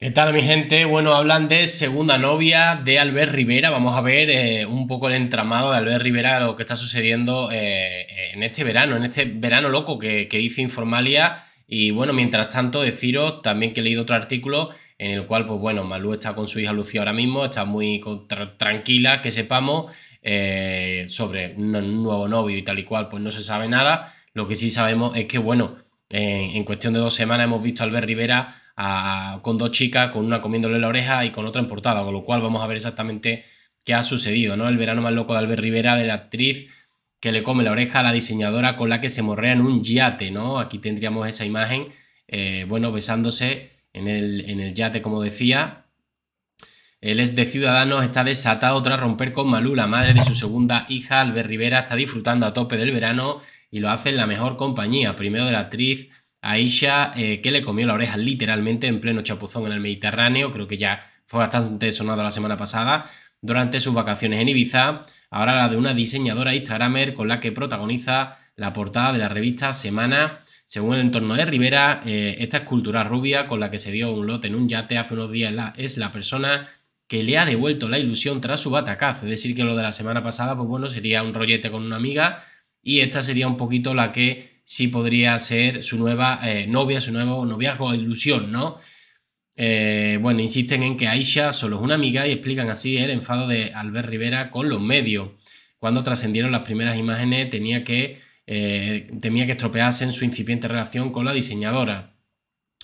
¿Qué tal mi gente? Bueno, hablan de segunda novia de Albert Rivera. Vamos a ver eh, un poco el entramado de Albert Rivera, lo que está sucediendo eh, en este verano, en este verano loco que, que Informalia. Y bueno, mientras tanto, deciros también que he leído otro artículo en el cual, pues bueno, Malú está con su hija Lucía ahora mismo, está muy tranquila, que sepamos, eh, sobre un nuevo novio y tal y cual, pues no se sabe nada. Lo que sí sabemos es que, bueno, en cuestión de dos semanas hemos visto a Albert Rivera con dos chicas, con una comiéndole la oreja y con otra importada, con lo cual vamos a ver exactamente qué ha sucedido, ¿no? El verano más loco de Albert Rivera, de la actriz que le come la oreja a la diseñadora con la que se morrea en un yate, ¿no? Aquí tendríamos esa imagen, eh, bueno, besándose en el, en el yate, como decía, Él es de Ciudadanos está desatado tras romper con Malú, la madre de su segunda hija, Albert Rivera, está disfrutando a tope del verano y lo hace en la mejor compañía, primero de la actriz Aisha, eh, que le comió la oreja literalmente en pleno chapuzón en el Mediterráneo, creo que ya fue bastante sonado la semana pasada, durante sus vacaciones en Ibiza, ahora la de una diseñadora Instagramer con la que protagoniza la portada de la revista Semana. Según el entorno de Rivera, eh, esta escultura rubia con la que se dio un lote en un yate hace unos días la, es la persona que le ha devuelto la ilusión tras su batacazo. Es decir, que lo de la semana pasada, pues bueno, sería un rollete con una amiga y esta sería un poquito la que sí podría ser su nueva eh, novia, su nuevo noviazgo o ilusión, ¿no? Eh, bueno, insisten en que Aisha solo es una amiga y explican así el enfado de Albert Rivera con los medios. Cuando trascendieron las primeras imágenes tenía que, eh, estropearse temía su incipiente relación con la diseñadora.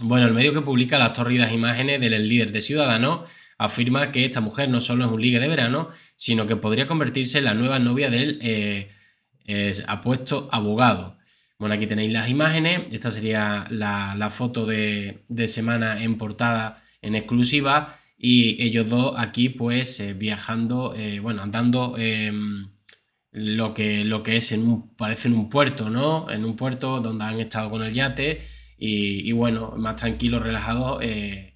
Bueno, el medio que publica las torridas imágenes del líder de Ciudadanos afirma que esta mujer no solo es un ligue de verano, sino que podría convertirse en la nueva novia del apuesto abogado. Bueno, aquí tenéis las imágenes. Esta sería la, foto de, semana en portada en exclusiva. Y ellos dos aquí, pues, eh, viajando, eh, bueno, andando em, lo, que, lo que es en un, parece en un puerto, ¿no? En un puerto donde han estado con el yate. Y, bueno, más tranquilos, relajados eh,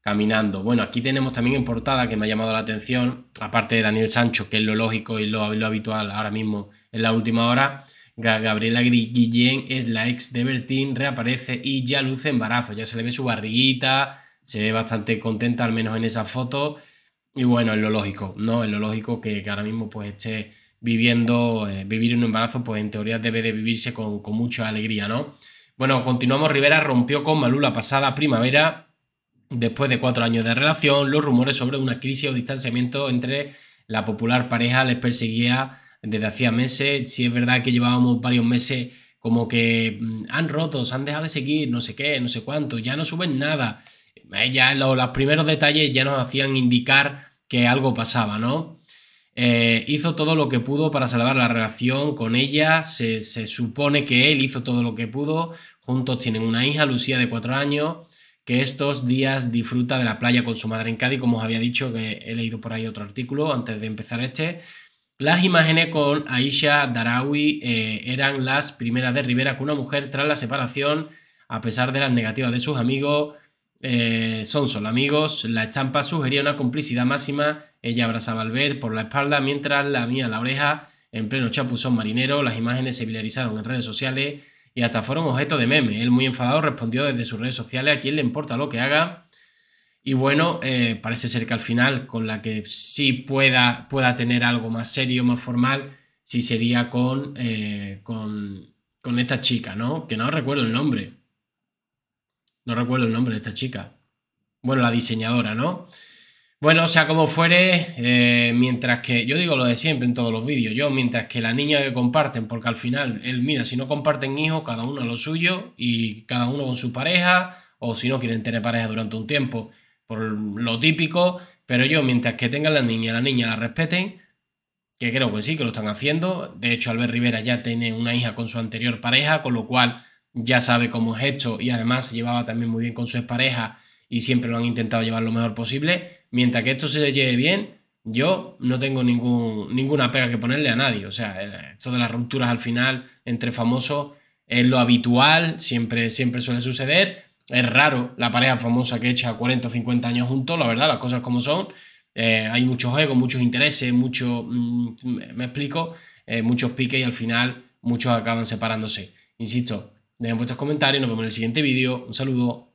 caminando. Bueno, aquí tenemos también en portada que me ha llamado la atención, aparte de Daniel Sancho, que es lo lógico y lo habitual ahora mismo en la última hora, Gabriela Guillén es la ex de Bertín, reaparece y ya luce embarazo, ya se le ve su barriguita, se ve bastante contenta al menos en esa foto y bueno, es lo lógico, ¿no? Es lo lógico que, ahora mismo pues esté viviendo, eh, vivir un embarazo pues en teoría debe de vivirse con, con mucha alegría, ¿no? Bueno, continuamos, Rivera rompió con Malú la pasada primavera después de cuatro años de relación, los rumores sobre una crisis o distanciamiento entre la popular pareja les perseguía desde hacía meses. si es verdad que llevábamos varios meses como que mm, han roto, se han dejado de seguir, no sé qué, no sé cuánto, ya no suben nada. Ya los, primeros detalles ya nos hacían indicar que algo pasaba, ¿no? Eh, hizo todo lo que pudo para salvar la relación con ella, se, se supone que él hizo todo lo que pudo, juntos tienen una hija, Lucía, de cuatro años, que estos días disfruta de la playa con su madre en Cádiz, como os había dicho, que he leído por ahí otro artículo antes de empezar este, las imágenes con Aisha Darawi eh, eran las primeras de Rivera con una mujer tras la separación, a pesar de las negativas de sus amigos. Eh, son solo amigos. La estampa sugería una complicidad máxima. Ella abrazaba al ver por la espalda mientras la mía la oreja en pleno chapuzón marinero. Las imágenes se viralizaron en redes sociales y hasta fueron objeto de meme. Él muy enfadado respondió desde sus redes sociales a quién le importa lo que haga y bueno, eh, parece ser que al final con la que sí pueda, pueda tener algo más serio, más formal, sí sería eh, con, con, esta chica, ¿no? Que no recuerdo el nombre. No recuerdo el nombre de esta chica. Bueno, la diseñadora, ¿no? Bueno, o sea, como fuere, eh, mientras que, yo digo lo de siempre en todos los vídeos, yo, mientras que la niña que comparten, porque al final, él, mira, si no comparten hijos, cada uno a lo suyo y cada uno con su pareja, o si no quieren tener pareja durante un tiempo, por lo típico, pero yo, mientras que tengan la niña la niña la respeten, que creo que sí, que lo están haciendo. De hecho, Albert Rivera ya tiene una hija con su anterior pareja, con lo cual ya sabe cómo es esto y además se llevaba también muy bien con su expareja y siempre lo han intentado llevar lo mejor posible. Mientras que esto se le lleve bien, yo no tengo ningún, ninguna pega que ponerle a nadie. O sea, eh, esto de las rupturas al final entre famosos es lo habitual, siempre, siempre suele suceder. Es raro la pareja famosa que echa 40 o 50 años juntos, la verdad, las cosas como son. Eh, hay muchos egos, muchos intereses, mucho, mm, me explico, eh, muchos piques y al final muchos acaban separándose. Insisto, dejen vuestros comentarios, nos vemos en el siguiente vídeo. Un saludo.